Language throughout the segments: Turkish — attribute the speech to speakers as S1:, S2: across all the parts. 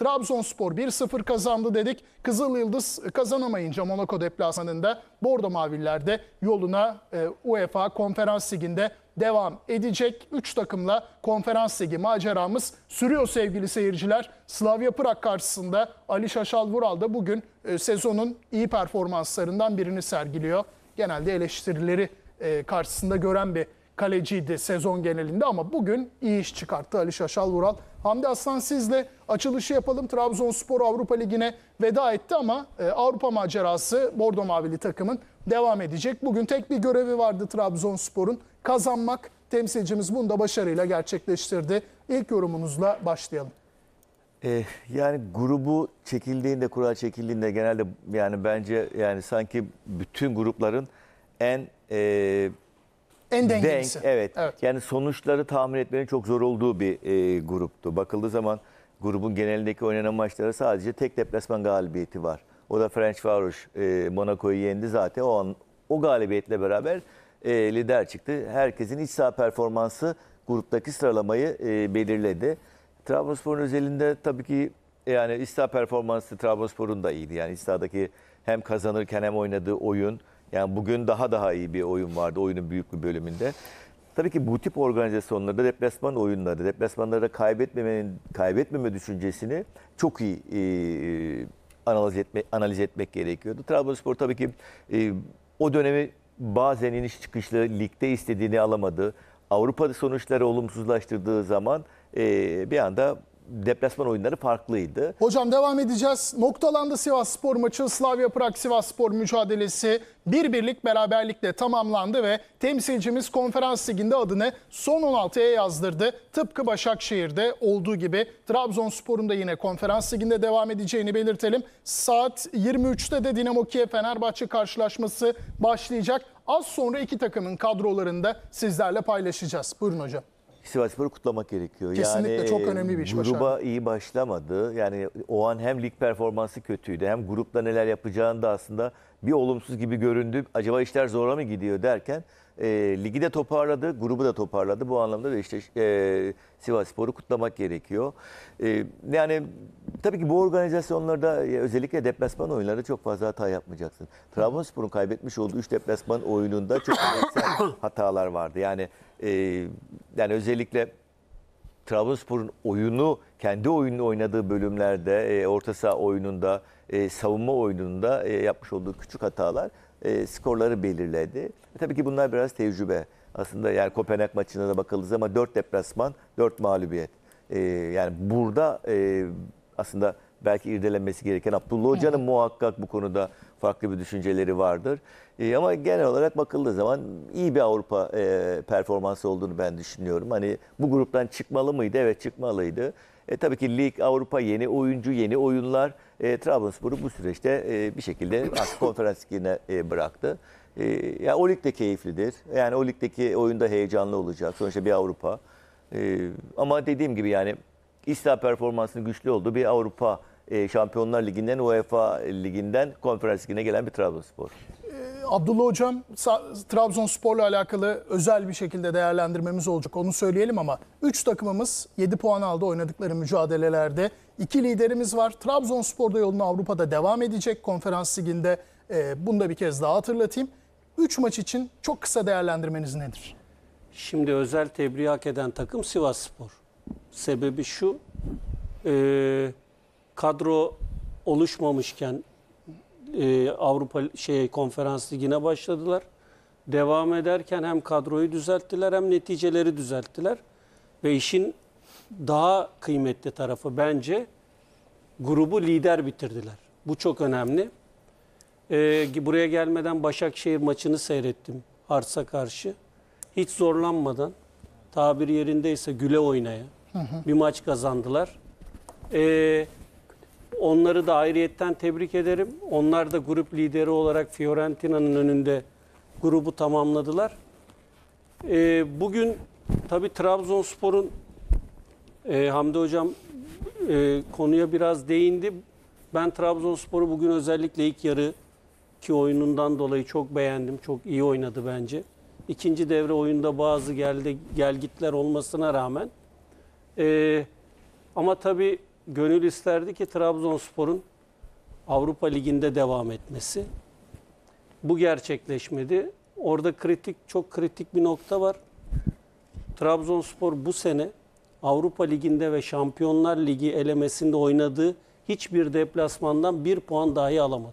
S1: Trabzonspor 1-0 kazandı dedik. Kızıl Yıldız kazanamayınca Monaco deplasmanında Bordo Maviller de yoluna e, UEFA Konferans Ligi'nde devam edecek. 3 takımla konferans ligi maceramız sürüyor sevgili seyirciler. Slavia Prag karşısında Ali Şaşal Vural da bugün e, sezonun iyi performanslarından birini sergiliyor. Genelde eleştirileri e, karşısında gören bir kaleciydi sezon genelinde ama bugün iyi iş çıkarttı Ali Şaşal Vural. Hamdi Aslan sizle açılışı yapalım. Trabzonspor Avrupa Ligi'ne veda etti ama e, Avrupa macerası Bordo Mavili takımın devam edecek. Bugün tek bir görevi vardı Trabzonspor'un kazanmak. Temsilcimiz bunu da başarıyla gerçekleştirdi. İlk yorumunuzla başlayalım.
S2: E,
S3: yani grubu çekildiğinde, kural çekildiğinde genelde yani bence yani sanki bütün grupların en e,
S1: en dengelisi. Denk,
S3: evet. evet. Yani sonuçları tahmin etmenin çok zor olduğu bir e, gruptu. Bakıldığı zaman grubun genelindeki oynanan maçlara sadece tek deplasman galibiyeti var. O da French Faroş e, Monaco'yu yendi zaten. O an o galibiyetle beraber e, lider çıktı. Herkesin iç saha performansı gruptaki sıralamayı e, belirledi. Trabzonspor'un özelinde tabii ki e, yani iç saha performansı Trabzonspor'un da iyiydi. Yani iç sahadaki hem kazanırken hem oynadığı oyun yani bugün daha daha iyi bir oyun vardı oyunun büyük bir bölümünde. Tabii ki bu tip organizasyonlarda deplasman oyunları, deplasmanlarda kaybetmemenin kaybetmeme düşüncesini çok iyi e, analiz etme analiz etmek gerekiyordu. Trabzonspor tabii ki e, o dönemi bazen iniş çıkışlı ligde istediğini alamadı. Avrupa'da sonuçları olumsuzlaştırdığı zaman e, bir anda deplasman oyunları farklıydı.
S1: Hocam devam edeceğiz. Noktalandı Sivas Spor maçı. Slavia Prag Sivas Spor mücadelesi bir birlik beraberlikle tamamlandı ve temsilcimiz konferans liginde adını son 16'ya yazdırdı. Tıpkı Başakşehir'de olduğu gibi Trabzonspor'un da yine konferans liginde devam edeceğini belirtelim. Saat 23'te de Dinamo Kiev Fenerbahçe karşılaşması başlayacak. Az sonra iki takımın kadrolarını da sizlerle paylaşacağız. Buyurun hocam.
S3: Sivasspor'u kutlamak gerekiyor. Kesinlikle yani, çok önemli bir iş gruba başardı. Gruba iyi başlamadı. Yani o an hem lig performansı kötüydü hem grupta neler yapacağını da aslında bir olumsuz gibi göründü. Acaba işler zora mı gidiyor derken e, ligi de toparladı, grubu da toparladı. Bu anlamda da işte e, Sivas Spor'u kutlamak gerekiyor. E, yani tabii ki bu organizasyonlarda özellikle deplasman oyunları çok fazla hata yapmayacaksın. Trabzonspor'un kaybetmiş olduğu 3 deplasman oyununda çok hatalar vardı. Yani e, yani özellikle Trabzonspor'un oyunu kendi oyununu oynadığı bölümlerde, e, orta saha oyununda, e, savunma oyununda e, yapmış olduğu küçük hatalar e, skorları belirledi. E, tabii ki bunlar biraz tecrübe. Aslında yani Kopenhag maçına da bakıldığı ama 4 deplasman, 4 mağlubiyet. E, yani burada e, aslında belki irdelenmesi gereken Abdullah Hoca'nın evet. muhakkak bu konuda farklı bir düşünceleri vardır. Ee, ama genel olarak bakıldığı zaman iyi bir Avrupa e, performansı olduğunu ben düşünüyorum. Hani bu gruptan çıkmalı mıydı? Evet çıkmalıydı. E, tabii ki lig, Avrupa yeni, oyuncu yeni, oyunlar e, Trabzonspor'u bu süreçte e, bir şekilde artık konferans ligine e, bıraktı. E, yani o lig de keyiflidir. Yani o ligdeki oyunda heyecanlı olacak. Sonuçta bir Avrupa. E, ama dediğim gibi yani İslam performansının güçlü olduğu bir Avrupa e, Şampiyonlar Ligi'nden, UEFA Ligi'nden konferans ligine gelen bir Trabzonspor.
S1: Abdullah Hocam Trabzonspor'la alakalı özel bir şekilde değerlendirmemiz olacak onu söyleyelim ama 3 takımımız 7 puan aldı oynadıkları mücadelelerde. 2 liderimiz var. Trabzonspor'da yolunu Avrupa'da devam edecek konferans liginde. E, bunu da bir kez daha hatırlatayım. 3 maç için çok kısa değerlendirmeniz nedir?
S4: Şimdi özel tebriği hak eden takım Sivas Spor. Sebebi şu, e, kadro oluşmamışken e, Avrupa şey konferans ligine başladılar. Devam ederken hem kadroyu düzelttiler hem neticeleri düzelttiler. Ve işin daha kıymetli tarafı bence grubu lider bitirdiler. Bu çok önemli. Ee, buraya gelmeden Başakşehir maçını seyrettim Hars'a karşı. Hiç zorlanmadan tabir yerindeyse güle oynaya hı hı. bir maç kazandılar. Ee, onları da ayrıyetten tebrik ederim. Onlar da grup lideri olarak Fiorentina'nın önünde grubu tamamladılar. E, bugün tabi Trabzonspor'un e, Hamdi Hocam e, konuya biraz değindi. Ben Trabzonspor'u bugün özellikle ilk yarı ki oyunundan dolayı çok beğendim. Çok iyi oynadı bence. İkinci devre oyunda bazı geldi, gelgitler olmasına rağmen. E, ama tabii gönül isterdi ki Trabzonspor'un Avrupa Ligi'nde devam etmesi. Bu gerçekleşmedi. Orada kritik çok kritik bir nokta var. Trabzonspor bu sene Avrupa Ligi'nde ve Şampiyonlar Ligi elemesinde oynadığı hiçbir deplasmandan bir puan dahi alamadı.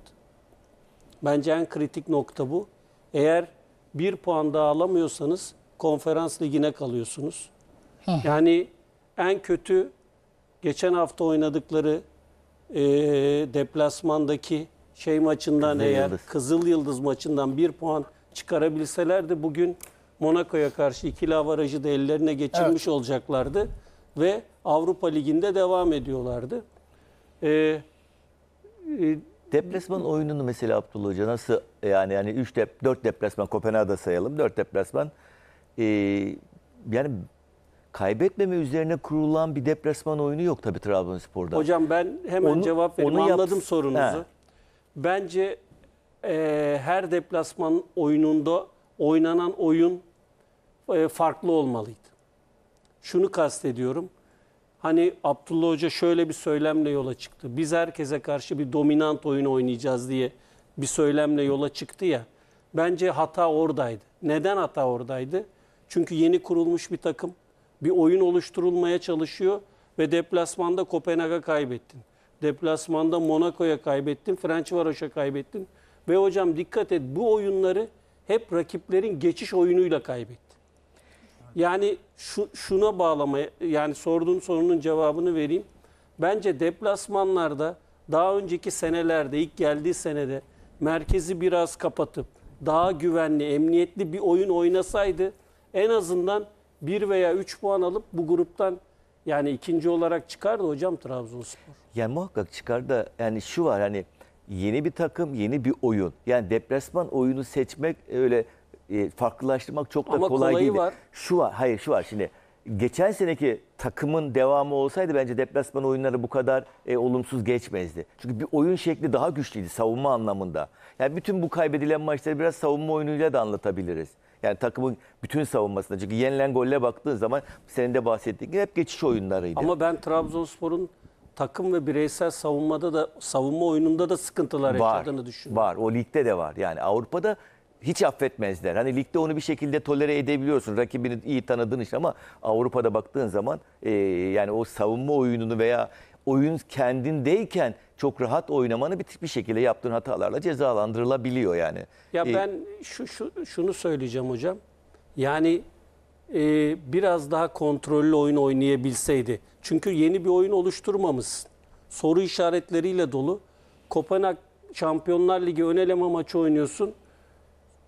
S4: Bence en kritik nokta bu. Eğer bir puan daha alamıyorsanız konferans ligine kalıyorsunuz. Heh. Yani en kötü geçen hafta oynadıkları e, deplasmandaki şey maçından Kızıl eğer Yıldız. Kızıl Yıldız maçından bir puan çıkarabilselerdi bugün Monaco'ya karşı ikili avarajı da ellerine geçirmiş Evet. olacaklardı ve Avrupa Ligi'nde devam ediyorlardı. Ee,
S3: e, Deplasman oyununu mesela Abdullah Hoca nasıl yani yani 3 dep 4 deplasman Kopenhag'da sayalım 4 deplasman Ee, yani kaybetmeme üzerine kurulan bir deplasman oyunu yok tabii Trabzonspor'da. Hocam ben hemen onu, cevap vereyim. Onu Anladım yap... sorunuzu. He.
S4: Bence e, her deplasman oyununda oynanan oyun e, farklı olmalıydı. Şunu kastediyorum. Hani Abdullah Hoca şöyle bir söylemle yola çıktı. Biz herkese karşı bir dominant oyun oynayacağız diye bir söylemle yola çıktı ya. Bence hata oradaydı. Neden hata oradaydı? Çünkü yeni kurulmuş bir takım bir oyun oluşturulmaya çalışıyor ve deplasmanda Kopenhag'a kaybettin. Deplasmanda Monaco'ya kaybettin, French Varoş'a kaybettin. Ve hocam dikkat et bu oyunları hep rakiplerin geçiş oyunuyla kaybetti. Yani şu, şuna bağlamaya, yani sorduğun sorunun cevabını vereyim. Bence deplasmanlarda daha önceki senelerde, ilk geldiği senede merkezi biraz kapatıp daha güvenli, emniyetli bir oyun oynasaydı en azından 1 veya 3 puan alıp bu gruptan yani ikinci olarak çıkar da hocam Trabzonspor.
S3: Yani muhakkak çıkar da yani şu var hani yeni bir takım, yeni bir oyun. Yani deplasman oyunu seçmek öyle e, farklılaştırmak çok da Ama kolay değil. Var. Şu var. Hayır şu var şimdi. Geçen seneki takımın devamı olsaydı bence deplasman oyunları bu kadar e, olumsuz geçmezdi. Çünkü bir oyun şekli daha güçlüydü savunma anlamında. Yani bütün bu kaybedilen maçları biraz savunma oyunuyla da anlatabiliriz. Yani takımın bütün savunmasında. Çünkü yenilen golle baktığın zaman senin de bahsettiğin gibi hep geçiş oyunlarıydı. Ama
S4: ben Trabzonspor'un takım ve bireysel savunmada da savunma oyununda da sıkıntılar var, yaşadığını
S3: düşünüyorum. Var. O ligde de var. Yani Avrupa'da hiç affetmezler. Hani ligde onu bir şekilde tolere edebiliyorsun. Rakibini iyi tanıdığın için ama Avrupa'da baktığın zaman e, yani o savunma oyununu veya oyun kendindeyken çok rahat oynamanı bir, bir şekilde yaptığın hatalarla cezalandırılabiliyor yani.
S4: Ya ee, ben şu, şu şunu söyleyeceğim hocam. Yani e, biraz daha kontrollü oyun oynayabilseydi. Çünkü yeni bir oyun oluşturmamışsın. Soru işaretleriyle dolu. Kopenhag Şampiyonlar Ligi ön eleme maçı oynuyorsun.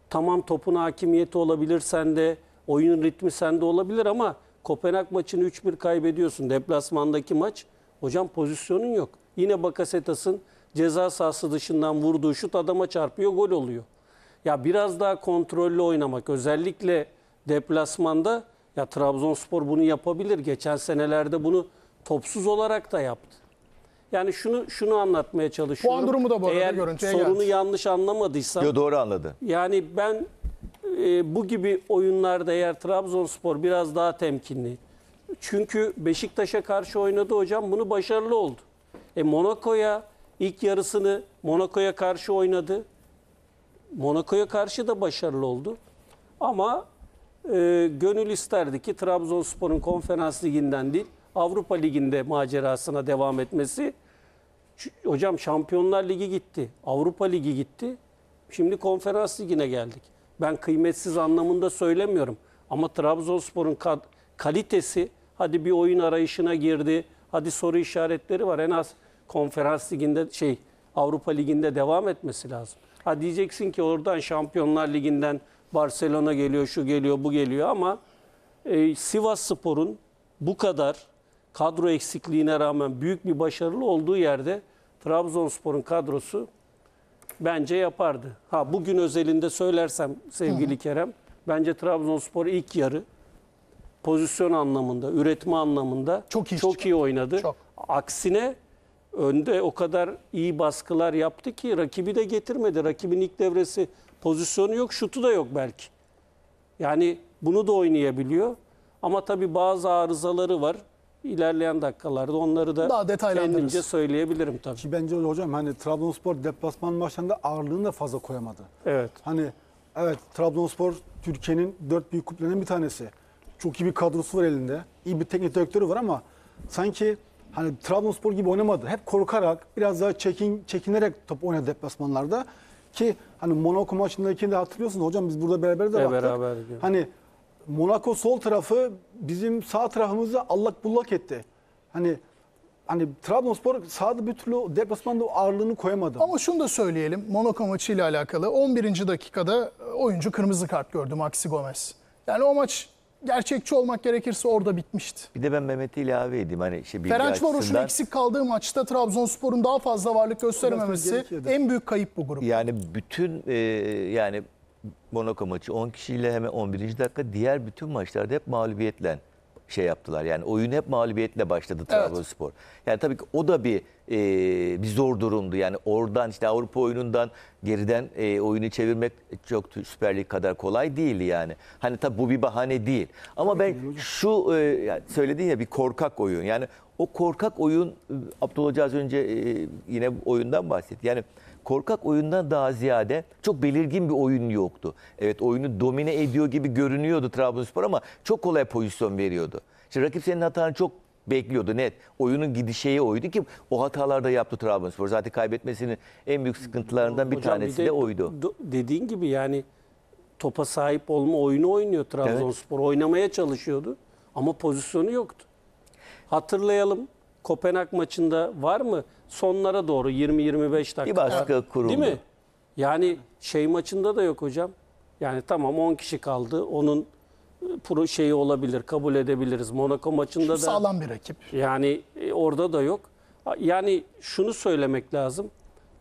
S4: Tamam topun hakimiyeti olabilir sende, oyunun ritmi sende olabilir ama Kopenhag maçını 3-1 kaybediyorsun. Deplasmandaki maç. Hocam pozisyonun yok. Yine Bakasetas'ın ceza sahası dışından vurduğu şut adama çarpıyor gol oluyor. Ya biraz daha kontrollü oynamak özellikle deplasmanda ya Trabzonspor bunu yapabilir. Geçen senelerde bunu topsuz olarak da yaptı. Yani şunu şunu anlatmaya çalışıyorum. Puan durumu da bu arada Eğer sorunu geldi. yanlış anlamadıysam. Yo, doğru anladı. Yani ben e, bu gibi oyunlarda eğer Trabzonspor biraz daha temkinli, çünkü Beşiktaş'a karşı oynadı hocam. Bunu başarılı oldu. E Monaco'ya ilk yarısını Monaco'ya karşı oynadı. Monaco'ya karşı da başarılı oldu. Ama e, gönül isterdi ki Trabzonspor'un konferans liginden değil Avrupa Ligi'nde macerasına devam etmesi. Hocam Şampiyonlar Ligi gitti. Avrupa Ligi gitti. Şimdi konferans ligine geldik. Ben kıymetsiz anlamında söylemiyorum. Ama Trabzonspor'un kalitesi Hadi bir oyun arayışına girdi. Hadi soru işaretleri var. En az konferans liginde şey Avrupa Ligi'nde devam etmesi lazım. Ha diyeceksin ki oradan Şampiyonlar Ligi'nden Barcelona geliyor, şu geliyor, bu geliyor ama e, Sivas Spor'un bu kadar kadro eksikliğine rağmen büyük bir başarılı olduğu yerde Trabzonspor'un kadrosu bence yapardı. Ha bugün özelinde söylersem sevgili Hı. Kerem bence Trabzonspor ilk yarı pozisyon anlamında, üretme anlamında çok iyi, çok iyi oynadı. Çok. Aksine önde o kadar iyi baskılar yaptı ki rakibi de getirmedi. Rakibin ilk devresi pozisyonu yok, şutu da yok belki. Yani bunu da oynayabiliyor. Ama tabii bazı arızaları var. İlerleyen dakikalarda onları da Daha kendimce söyleyebilirim
S2: tabii. Ki bence hocam hani Trabzonspor deplasman maçlarında ağırlığını da fazla koyamadı. Evet. Hani evet Trabzonspor Türkiye'nin dört büyük kuplerinden bir tanesi. Çok iyi bir kadrosu var elinde. İyi bir teknik direktörü var ama sanki hani Trabzonspor gibi oynamadı. Hep korkarak, biraz daha çekin, çekinerek top oynadı deplasmanlarda. Ki hani Monaco maçındaki de hatırlıyorsunuz hocam biz burada beraber de baktık. Beraber, hani Monaco sol tarafı bizim sağ tarafımızı allak bullak etti. Hani hani Trabzonspor sağda
S1: bir türlü deplasmanda o ağırlığını koyamadı. Ama şunu da söyleyelim. Monaco maçı ile alakalı 11. dakikada oyuncu kırmızı kart gördü Maxi Gomez. Yani o maç gerçekçi olmak gerekirse orada bitmişti. Bir de ben Mehmet İlave'ydim. Hani işte bilgi Ferenc açısından... eksik kaldığı maçta Trabzonspor'un daha fazla varlık gösterememesi en büyük kayıp bu grup.
S3: Yani bütün e, yani Monaco maçı 10 kişiyle hemen 11. dakika diğer bütün maçlarda hep mağlubiyetle şey yaptılar. Yani oyun hep mağlubiyetle başladı Trabzonspor. Evet. Yani tabii ki o da bir e, bir zor durumdu. Yani oradan işte Avrupa oyunundan geriden e, oyunu çevirmek çok Süper Lig kadar kolay değil yani. Hani tabii bu bir bahane değil. Ama ben şu e, yani söyledin ya bir korkak oyun. Yani o korkak oyun e, Abdullah az önce e, yine oyundan bahsetti. Yani korkak oyundan daha ziyade çok belirgin bir oyun yoktu. Evet oyunu domine ediyor gibi görünüyordu Trabzonspor ama çok kolay pozisyon veriyordu. Şimdi rakip senin hatanı çok bekliyordu net. Oyunun gidişeye oydu ki o hatalarda yaptı Trabzonspor. Zaten kaybetmesinin en büyük sıkıntılarından bir Hocam, tanesi bir de, de oydu.
S4: Dediğin gibi yani topa sahip olma oyunu oynuyor Trabzonspor. Evet. Oynamaya çalışıyordu ama pozisyonu yoktu. Hatırlayalım Kopenhag maçında var mı? Sonlara doğru 20-25 dakika. Bir başka kuruldu. Değil mi? Yani şey maçında da yok hocam. Yani tamam 10 kişi kaldı. Onun e, pro şeyi olabilir, kabul edebiliriz. Monaco maçında Şimdi da sağlam bir rakip. Yani e, orada da yok. Yani şunu söylemek lazım.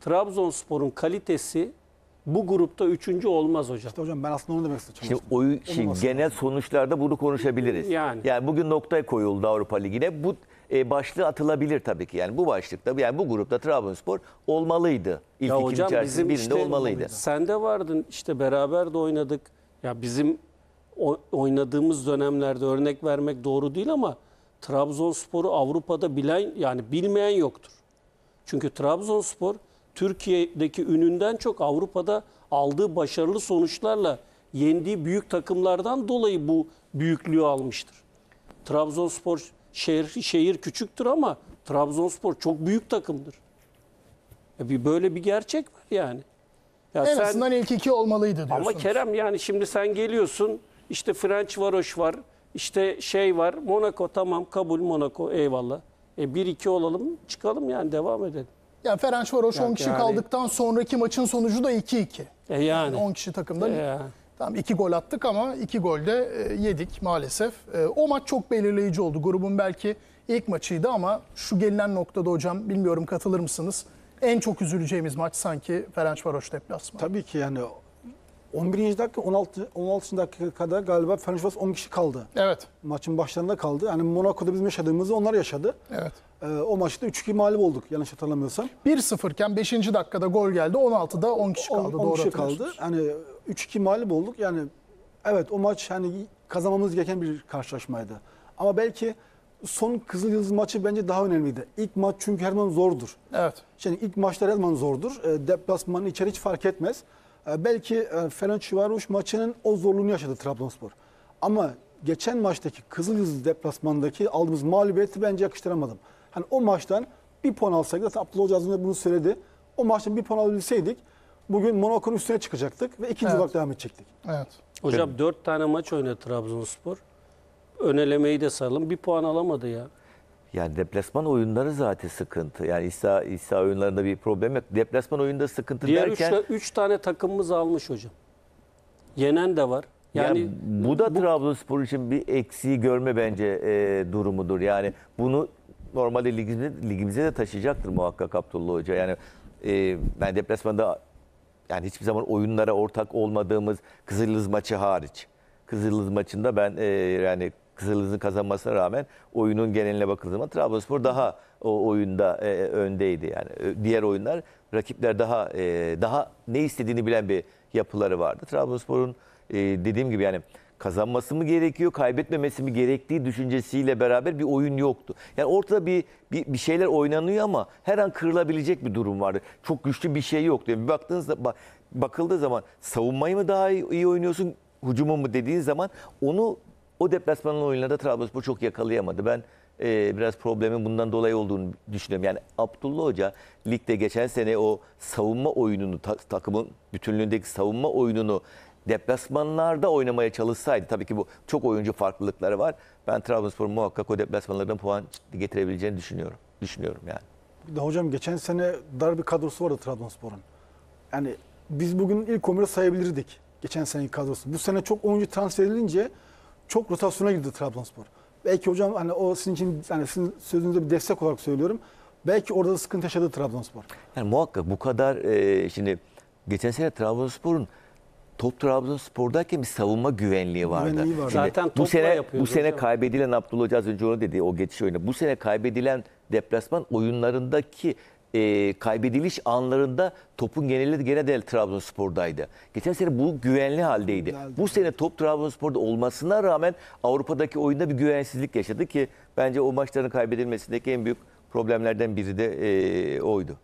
S4: Trabzonspor'un kalitesi bu grupta üçüncü
S2: olmaz hocam. İşte hocam ben aslında onu demek istedim. Şimdi,
S3: oyu, şimdi genel sonuçlarda bunu konuşabiliriz. Yani. yani bugün nokta koyuldu Avrupa Ligi'ne. Bu e, başlığı atılabilir tabii ki. Yani bu başlıkta yani bu grupta Trabzonspor olmalıydı. İlk ya hocam bizim birinde işte, olmalıydı. Sen de vardın
S4: işte beraber de oynadık. Ya bizim oynadığımız dönemlerde örnek vermek doğru değil ama Trabzonspor'u Avrupa'da bilen yani bilmeyen yoktur. Çünkü Trabzonspor Türkiye'deki ününden çok Avrupa'da aldığı başarılı sonuçlarla yendiği büyük takımlardan dolayı bu büyüklüğü almıştır. Trabzonspor şehir, şehir küçüktür ama Trabzonspor çok büyük takımdır. E bir böyle bir gerçek var yani. Ya en sen, azından
S1: ilk iki olmalıydı diyorsunuz. Ama
S4: Kerem yani şimdi sen geliyorsun işte French Varoş var işte şey var Monaco tamam kabul Monaco eyvallah. E 1-2 olalım çıkalım yani devam
S1: edelim. Ya Ferencvaros yani 10 kişi yani, kaldıktan sonraki maçın sonucu da 2-2. E yani. yani 10 kişi takımda. E yani. Tamam iki gol attık ama iki gol de e, yedik maalesef. E, o maç çok belirleyici oldu. Grubun belki ilk maçıydı ama şu gelinen noktada hocam bilmiyorum katılır mısınız? En çok üzüleceğimiz maç sanki Ferencvaroş deplasmanı. Tabii ki yani
S2: 11. dakika 16 16. kadar galiba Fenerbahçe 10 kişi kaldı. Evet. Maçın başlarında kaldı. Yani Monaco'da bizim yaşadığımızı onlar yaşadı. Evet. Ee, o maçta 3-2 mağlup olduk yanlış hatırlamıyorsam. 1-0 iken
S1: 5. dakikada gol geldi. 16'da 10 kişi
S2: kaldı. 10, 10 kişi kaldı. Yani 3-2 mağlup olduk. Yani evet o maç hani kazanmamız gereken bir karşılaşmaydı. Ama belki son Kızıl Yıldız maçı bence daha önemliydi. İlk maç çünkü her zaman zordur. Evet. Şimdi ilk maçlar her zaman zordur. E, ee, deplasmanın içeri hiç fark etmez. Ee, belki e, Fenerbahçe maçının o zorluğunu yaşadı Trabzonspor. Ama geçen maçtaki Kızılyıldız deplasmandaki aldığımız mağlubiyeti bence yakıştıramadım. Hani o maçtan bir puan alsaydık, zaten Abdullah Hoca az önce bunu söyledi. O maçtan bir puan alabilseydik bugün Monaco'nun üstüne çıkacaktık ve ikinci evet. olarak devam edecektik.
S1: Evet.
S4: Hocam dört tane maç oynadı Trabzonspor. Önelemeyi de saralım. Bir puan alamadı ya.
S3: Yani deplasman oyunları zaten sıkıntı. Yani İsa İsa oyunlarında bir problem yok. Deplasman oyunda sıkıntı Diğer derken... Diğer
S4: 3 tane takımımız almış hocam.
S3: Yenen de var. Yani, yani bu da bu... Trabzonspor için bir eksiği görme bence e, durumudur. Yani bunu normalde ligimize, ligimize de taşıyacaktır muhakkak Abdullah Hoca. Yani e, ben deplasmanda yani hiçbir zaman oyunlara ortak olmadığımız Kızıldız maçı hariç. Kızıldız maçında ben e, yani kısırlığını kazanmasına rağmen oyunun geneline bakıldığı zaman Trabzonspor daha o oyunda e, e öndeydi. Yani diğer oyunlar rakipler daha e, daha ne istediğini bilen bir yapıları vardı. Trabzonspor'un e, dediğim gibi yani kazanması mı gerekiyor, kaybetmemesi mi gerektiği düşüncesiyle beraber bir oyun yoktu. Yani ortada bir, bir, bir şeyler oynanıyor ama her an kırılabilecek bir durum vardı. Çok güçlü bir şey yoktu. Yani bir baktığınızda bak, bakıldığı zaman savunmayı mı daha iyi, iyi oynuyorsun, hücumu mu dediğin zaman onu o deplasmanın oyunlarında Trabzonspor çok yakalayamadı. Ben e, biraz problemin bundan dolayı olduğunu düşünüyorum. Yani Abdullah Hoca ligde geçen sene o savunma oyununu ta, takımın bütünlüğündeki savunma oyununu deplasmanlarda oynamaya çalışsaydı tabii ki bu çok oyuncu farklılıkları var. Ben Trabzonspor muhakkak o deplasmanlardan puan getirebileceğini düşünüyorum. Düşünüyorum yani.
S2: De hocam geçen sene dar bir kadrosu vardı Trabzonspor'un. Yani biz bugün ilk 11'i sayabilirdik geçen seneki kadrosu. Bu sene çok oyuncu transfer edilince çok rotasyona girdi Trabzonspor. Belki hocam hani o sizin için hani sizin sözünüze bir destek olarak söylüyorum. Belki orada da sıkıntı yaşadı Trabzonspor.
S3: Yani muhakkak bu kadar e, şimdi geçen sene Trabzonspor'un top Trabzonspor'dayken bir savunma güvenliği vardı. Güvenliği var. Zaten bu sene bu sene kaybedilen Abdullah Hoca az önce onu dedi o geçiş oyunu. Bu sene kaybedilen deplasman oyunlarındaki e, kaybediliş anlarında topun geneli gene de Trabzonspor'daydı. Geçen sene bu güvenli haldeydi. Bu sene top Trabzonspor'da olmasına rağmen Avrupa'daki oyunda bir güvensizlik yaşadı ki bence o maçların kaybedilmesindeki en büyük problemlerden biri de e, oydu.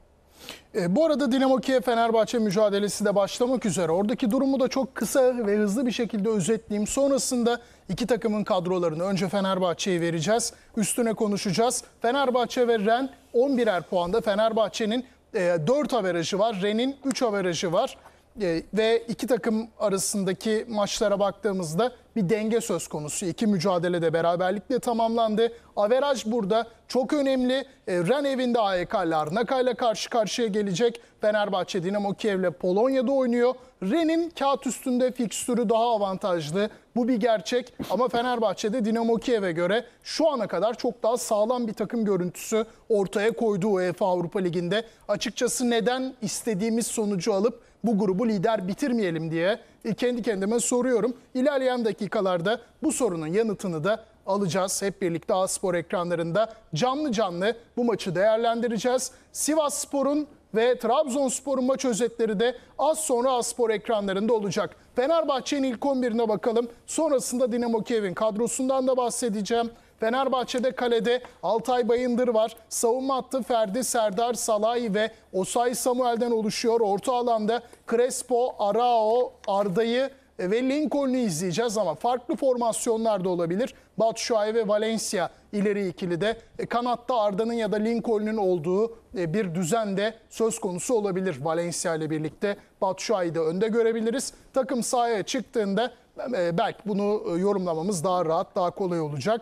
S1: E, bu arada Dinamo Kiev Fenerbahçe mücadelesi de başlamak üzere. Oradaki durumu da çok kısa ve hızlı bir şekilde özetleyeyim. Sonrasında iki takımın kadrolarını önce Fenerbahçe'ye vereceğiz. Üstüne konuşacağız. Fenerbahçe ve Ren 11'er puanda. Fenerbahçe'nin e, 4 averajı var. Ren'in 3 averajı var. E, ve iki takım arasındaki maçlara baktığımızda bir denge söz konusu. İki mücadele de beraberlikle tamamlandı. Averaj burada çok önemli. E, Ren evinde AYK e Larnaka ile karşı karşıya gelecek. Fenerbahçe Dinamo Kiev ile Polonya'da oynuyor. Ren'in kağıt üstünde fikstürü daha avantajlı. Bu bir gerçek ama Fenerbahçe'de Dinamo Kiev'e göre şu ana kadar çok daha sağlam bir takım görüntüsü ortaya koydu UEFA Avrupa Ligi'nde. Açıkçası neden istediğimiz sonucu alıp bu grubu lider bitirmeyelim diye kendi kendime soruyorum. İlerleyen dakikalarda bu sorunun yanıtını da alacağız. Hep birlikte A-Spor ekranlarında canlı canlı bu maçı değerlendireceğiz. Sivas Spor'un ve Trabzonspor'un maç özetleri de az sonra Aspor ekranlarında olacak. Fenerbahçe'nin ilk 11'ine bakalım. Sonrasında Dinamo Kiev'in kadrosundan da bahsedeceğim. Fenerbahçe'de kalede Altay Bayındır var. Savunma hattı Ferdi, Serdar, Salay ve Osay Samuel'den oluşuyor. Orta alanda Crespo, Arao, Arda'yı e, ve Lincoln'u izleyeceğiz ama farklı formasyonlar da olabilir. Batshuayi ve Valencia ileri ikili de e, kanatta Arda'nın ya da Lincoln'un olduğu e, bir düzen de söz konusu olabilir. Valencia ile birlikte Batshuayi'yi de önde görebiliriz. Takım sahaya çıktığında belki bunu yorumlamamız daha rahat, daha kolay olacak.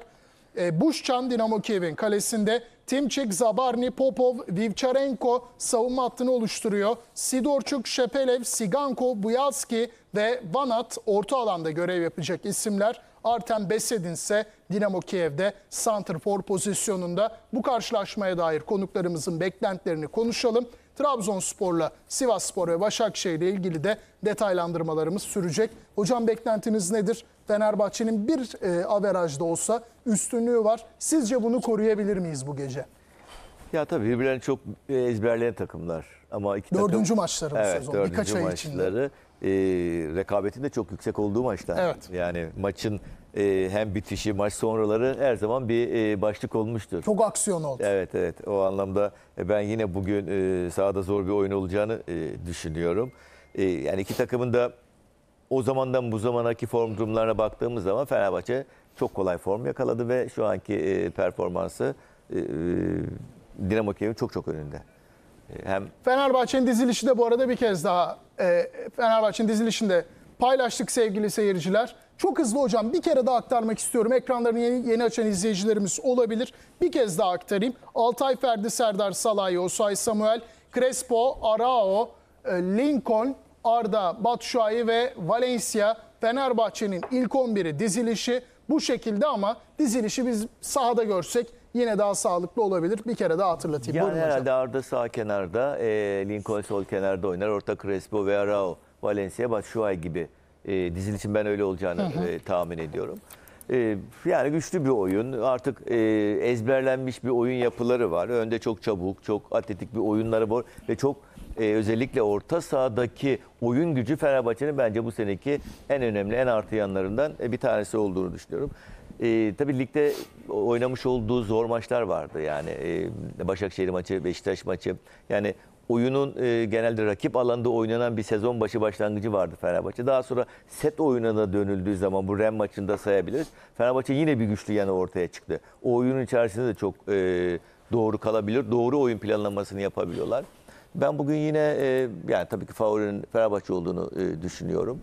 S1: E, Buşçan Dinamo Kiev'in kalesinde Timçik, Zabarni, Popov, Vivcharenko savunma hattını oluşturuyor. Sidorçuk, Şepelev, Siganko, Buyalski ve Vanat orta alanda görev yapacak isimler. Artem Besedin ise Dinamo Kiev'de santrfor pozisyonunda. Bu karşılaşmaya dair konuklarımızın beklentilerini konuşalım. Trabzonspor'la Sivasspor ve Başakşehir ile ilgili de detaylandırmalarımız sürecek. Hocam beklentiniz nedir? Fenerbahçe'nin bir e, averajda olsa üstünlüğü var. Sizce bunu koruyabilir miyiz bu gece?
S3: Ya tabii birbirlerini çok e, ezberleyen takımlar. Ama iki dördüncü takım, maçları bu evet, sezon. Dördüncü Birkaç ay maçları, içinde. E, rekabetin de çok yüksek olduğu maçlar. Evet. Yani maçın e, hem bitişi maç sonraları her zaman bir e, başlık olmuştur. Çok aksiyon oldu. Evet evet o anlamda e, ben yine bugün e, sahada zor bir oyun olacağını e, düşünüyorum. E, yani iki takımın da o zamandan bu zamanaki form durumlarına baktığımız zaman Fenerbahçe çok kolay form yakaladı ve şu anki e, performansı e, e Dinamo Kiev'in çok çok önünde. E, hem
S1: Fenerbahçe'nin dizilişi de bu arada bir kez daha e, Fenerbahçe'nin dizilişinde paylaştık sevgili seyirciler. Çok hızlı hocam bir kere daha aktarmak istiyorum. Ekranlarını yeni, yeni açan izleyicilerimiz olabilir. Bir kez daha aktarayım. Altay Ferdi, Serdar Salay Osay Samuel, Crespo, Arao, e, Lincoln, Arda, Batshuayi ve Valencia Fenerbahçe'nin ilk 11'i dizilişi bu şekilde ama dizilişi biz sahada görsek yine daha sağlıklı olabilir. Bir kere daha hatırlatayım. Yani Buyurun herhalde
S3: hocam. Arda sağ kenarda, e, Lincoln sol kenarda oynar. Orta Crespo ve Arao, Valencia, Batshuayi gibi e, dizilişin ben öyle olacağını hı hı. E, tahmin ediyorum. E, yani güçlü bir oyun. Artık e, ezberlenmiş bir oyun yapıları var. Önde çok çabuk, çok atletik bir oyunları var ve çok e, özellikle orta sahadaki oyun gücü Fenerbahçe'nin bence bu seneki en önemli, en artı yanlarından e, bir tanesi olduğunu düşünüyorum. E, tabii ligde oynamış olduğu zor maçlar vardı. Yani e, Başakşehir maçı, Beşiktaş maçı. Yani oyunun e, genelde rakip alanda oynanan bir sezon başı başlangıcı vardı Fenerbahçe. Daha sonra set oyununa dönüldüğü zaman bu ren maçında sayabiliriz. Fenerbahçe yine bir güçlü yanı ortaya çıktı. O oyunun içerisinde de çok e, doğru kalabilir. Doğru oyun planlamasını yapabiliyorlar. Ben bugün yine e, yani tabii ki favorinin Fenerbahçe olduğunu e, düşünüyorum.